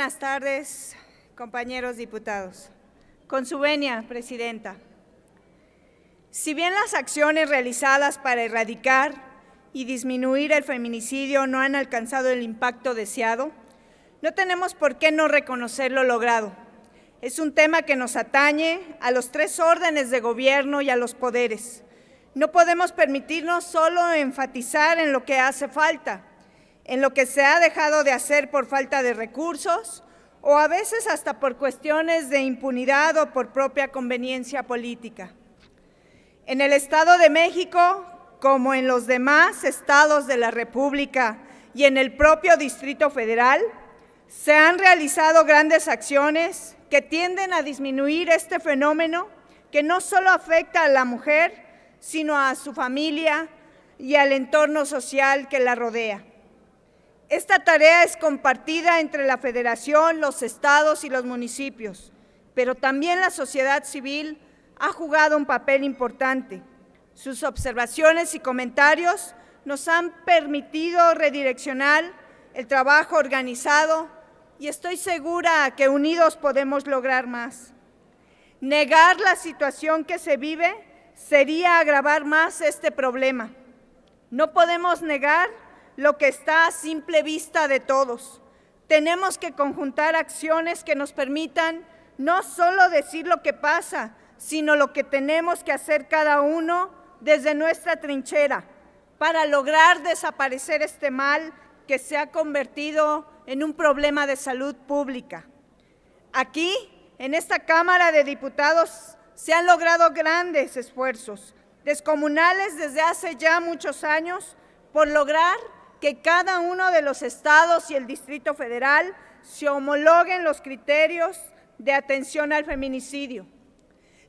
buenas tardes, compañeros diputados. Con su venia, Presidenta. Si bien las acciones realizadas para erradicar y disminuir el feminicidio no han alcanzado el impacto deseado, no tenemos por qué no reconocer lo logrado. Es un tema que nos atañe a los tres órdenes de gobierno y a los poderes. No podemos permitirnos solo enfatizar en lo que hace falta, en lo que se ha dejado de hacer por falta de recursos o a veces hasta por cuestiones de impunidad o por propia conveniencia política. En el Estado de México, como en los demás estados de la República y en el propio Distrito Federal, se han realizado grandes acciones que tienden a disminuir este fenómeno que no solo afecta a la mujer, sino a su familia y al entorno social que la rodea. Esta tarea es compartida entre la Federación, los estados y los municipios, pero también la sociedad civil ha jugado un papel importante. Sus observaciones y comentarios nos han permitido redireccionar el trabajo organizado y estoy segura que unidos podemos lograr más. Negar la situación que se vive sería agravar más este problema. No podemos negar lo que está a simple vista de todos. Tenemos que conjuntar acciones que nos permitan no solo decir lo que pasa, sino lo que tenemos que hacer cada uno desde nuestra trinchera para lograr desaparecer este mal que se ha convertido en un problema de salud pública. Aquí, en esta Cámara de Diputados, se han logrado grandes esfuerzos, descomunales desde hace ya muchos años, por lograr que cada uno de los estados y el Distrito Federal se homologuen los criterios de atención al feminicidio.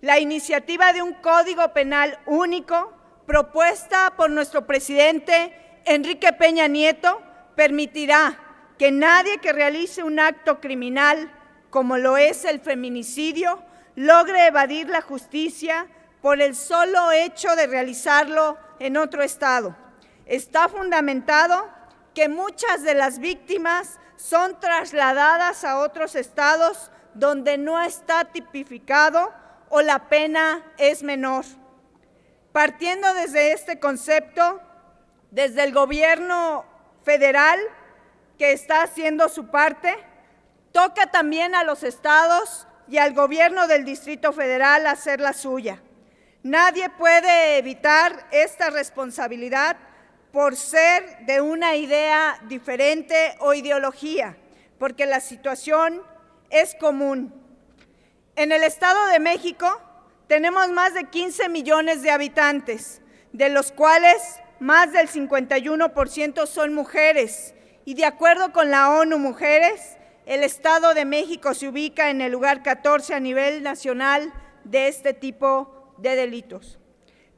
La iniciativa de un Código Penal único propuesta por nuestro presidente Enrique Peña Nieto permitirá que nadie que realice un acto criminal como lo es el feminicidio logre evadir la justicia por el solo hecho de realizarlo en otro estado. Está fundamentado que muchas de las víctimas son trasladadas a otros estados donde no está tipificado o la pena es menor. Partiendo desde este concepto, desde el gobierno federal, que está haciendo su parte, toca también a los estados y al gobierno del Distrito Federal hacer la suya. Nadie puede evitar esta responsabilidad por ser de una idea diferente o ideología, porque la situación es común. En el Estado de México tenemos más de 15 millones de habitantes, de los cuales más del 51% son mujeres. Y de acuerdo con la ONU Mujeres, el Estado de México se ubica en el lugar 14 a nivel nacional de este tipo de delitos.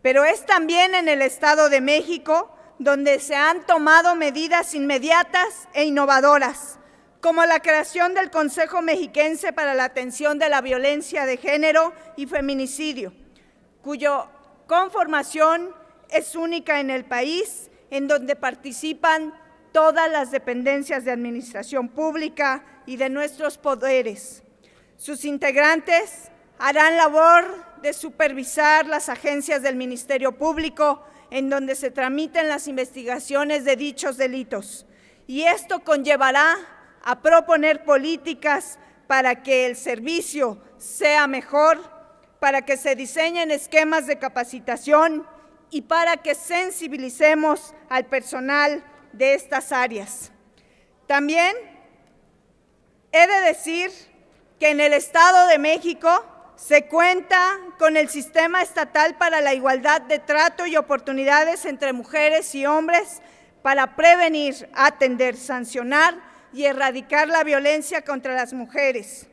Pero es también en el Estado de México donde se han tomado medidas inmediatas e innovadoras, como la creación del Consejo Mexiquense para la Atención de la Violencia de Género y Feminicidio, cuyo conformación es única en el país, en donde participan todas las dependencias de administración pública y de nuestros poderes. Sus integrantes harán labor de supervisar las agencias del Ministerio Público en donde se tramiten las investigaciones de dichos delitos. Y esto conllevará a proponer políticas para que el servicio sea mejor, para que se diseñen esquemas de capacitación y para que sensibilicemos al personal de estas áreas. También he de decir que en el Estado de México se cuenta con el Sistema Estatal para la Igualdad de Trato y Oportunidades entre Mujeres y Hombres para prevenir, atender, sancionar y erradicar la violencia contra las mujeres.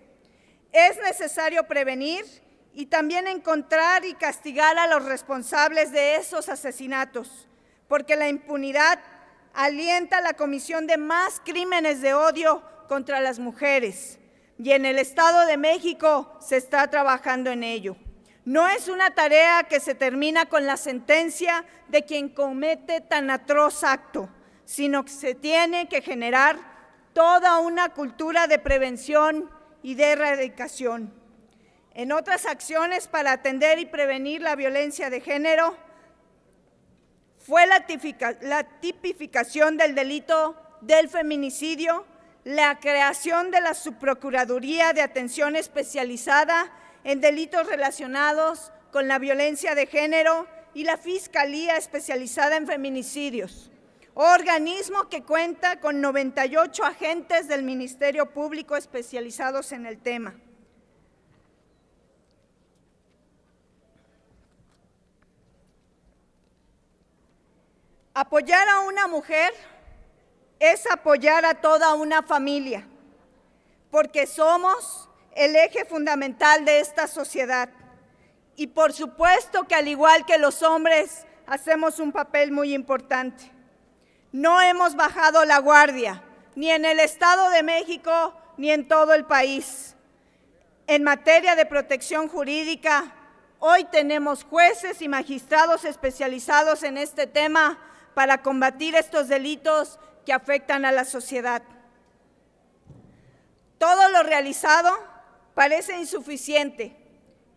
Es necesario prevenir y también encontrar y castigar a los responsables de esos asesinatos, porque la impunidad alienta la comisión de más crímenes de odio contra las mujeres y en el Estado de México se está trabajando en ello. No es una tarea que se termina con la sentencia de quien comete tan atroz acto, sino que se tiene que generar toda una cultura de prevención y de erradicación. En otras acciones para atender y prevenir la violencia de género fue la, tipificación del delito del feminicidio la creación de la Subprocuraduría de Atención Especializada en Delitos Relacionados con la Violencia de Género y la Fiscalía Especializada en Feminicidios, organismo que cuenta con 98 agentes del Ministerio Público especializados en el tema. Apoyar a una mujer es apoyar a toda una familia, porque somos el eje fundamental de esta sociedad. Y por supuesto que al igual que los hombres, hacemos un papel muy importante. No hemos bajado la guardia, ni en el Estado de México, ni en todo el país. En materia de protección jurídica, hoy tenemos jueces y magistrados especializados en este tema para combatir estos delitos que afectan a la sociedad. Todo lo realizado parece insuficiente,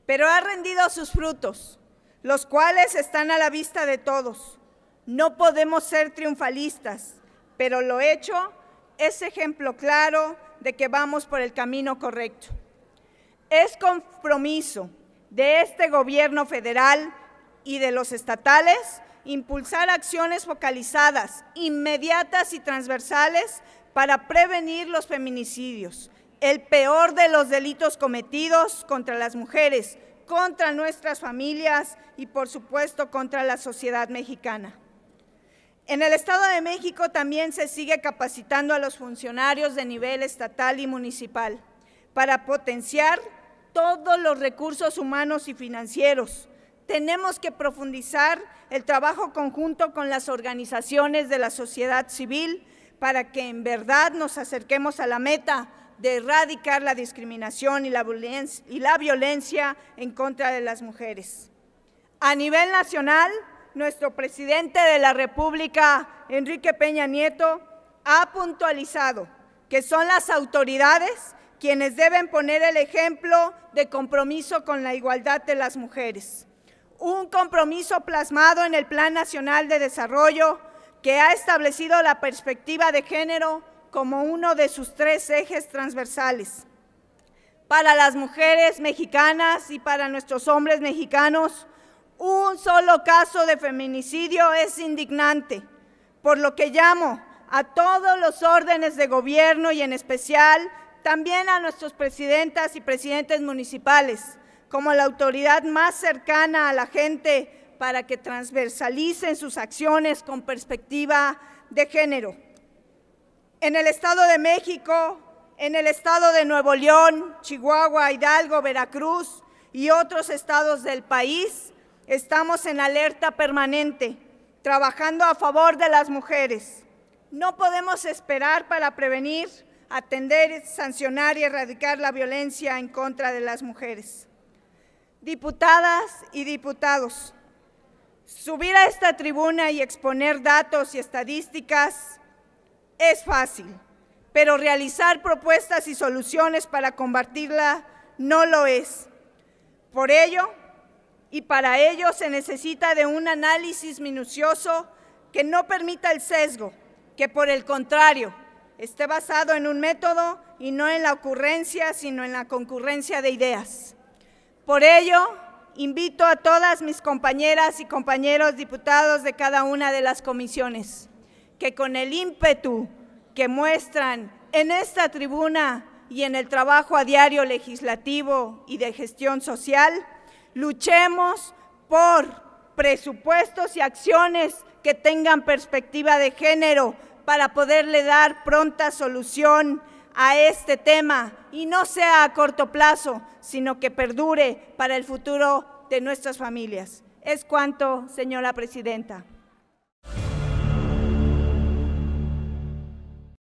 pero ha rendido sus frutos, los cuales están a la vista de todos. No podemos ser triunfalistas, pero lo hecho es ejemplo claro de que vamos por el camino correcto. Es compromiso de este gobierno federal y de los estatales impulsar acciones focalizadas, inmediatas y transversales para prevenir los feminicidios, el peor de los delitos cometidos contra las mujeres, contra nuestras familias y por supuesto contra la sociedad mexicana. En el Estado de México también se sigue capacitando a los funcionarios de nivel estatal y municipal para potenciar todos los recursos humanos y financieros. Tenemos que profundizar el trabajo conjunto con las organizaciones de la sociedad civil para que en verdad nos acerquemos a la meta de erradicar la discriminación y la, violencia, en contra de las mujeres. A nivel nacional, nuestro presidente de la República, Enrique Peña Nieto, ha puntualizado que son las autoridades quienes deben poner el ejemplo de compromiso con la igualdad de las mujeres un compromiso plasmado en el Plan Nacional de Desarrollo que ha establecido la perspectiva de género como uno de sus tres ejes transversales. Para las mujeres mexicanas y para nuestros hombres mexicanos, un solo caso de feminicidio es indignante, por lo que llamo a todos los órdenes de gobierno y en especial también a nuestros presidentas y presidentes municipales, como la autoridad más cercana a la gente para que transversalicen sus acciones con perspectiva de género. En el Estado de México, en el Estado de Nuevo León, Chihuahua, Hidalgo, Veracruz y otros estados del país, estamos en alerta permanente, trabajando a favor de las mujeres. No podemos esperar para prevenir atender, sancionar y erradicar la violencia en contra de las mujeres. Diputadas y diputados, subir a esta tribuna y exponer datos y estadísticas es fácil, pero realizar propuestas y soluciones para combatirla no lo es. Por ello, y para ello se necesita de un análisis minucioso que no permita el sesgo, que por el contrario esté basado en un método y no en la ocurrencia, sino en la concurrencia de ideas. Por ello, invito a todas mis compañeras y compañeros diputados de cada una de las comisiones que con el ímpetu que muestran en esta tribuna y en el trabajo a diario legislativo y de gestión social, luchemos por presupuestos y acciones que tengan perspectiva de género para poderle dar pronta solución a este tema y no sea a corto plazo, sino que perdure para el futuro de nuestras familias. Es cuanto, señora presidenta.